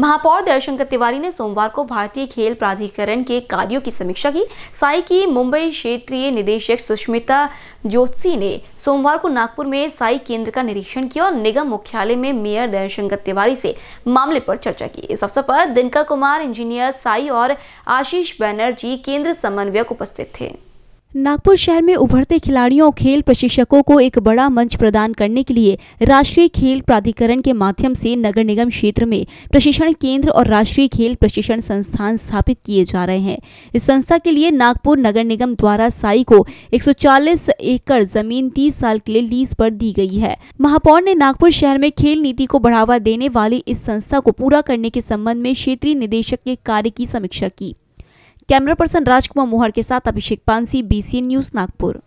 महापौर दयाशंकर तिवारी ने सोमवार को भारतीय खेल प्राधिकरण के कार्यों की समीक्षा की साई की मुंबई क्षेत्रीय निदेशक सुष्मिता ज्योतिषी ने सोमवार को नागपुर में साई केंद्र का निरीक्षण किया और निगम मुख्यालय में मेयर दयाशंकर तिवारी से मामले पर चर्चा की इस अवसर पर दिनका कुमार इंजीनियर साई और आशीष बैनर्जी केंद्र समन्वयक उपस्थित थे नागपुर शहर में उभरते खिलाड़ियों और खेल प्रशिक्षकों को एक बड़ा मंच प्रदान करने के लिए राष्ट्रीय खेल प्राधिकरण के माध्यम से नगर निगम क्षेत्र में प्रशिक्षण केंद्र और राष्ट्रीय खेल प्रशिक्षण संस्थान स्थापित किए जा रहे हैं इस संस्था के लिए नागपुर नगर निगम द्वारा साई को 140 एकड़ जमीन 30 साल के लिए लीज पर दी गई है महापौर ने नागपुर शहर में खेल नीति को बढ़ावा देने वाली इस संस्था को पूरा करने के संबंध में क्षेत्रीय निदेशक के कार्य की समीक्षा की कैमरा पर्सन राजकुमार मोहर के साथ अभिषेक पांसी बीसी न्यूज नागपुर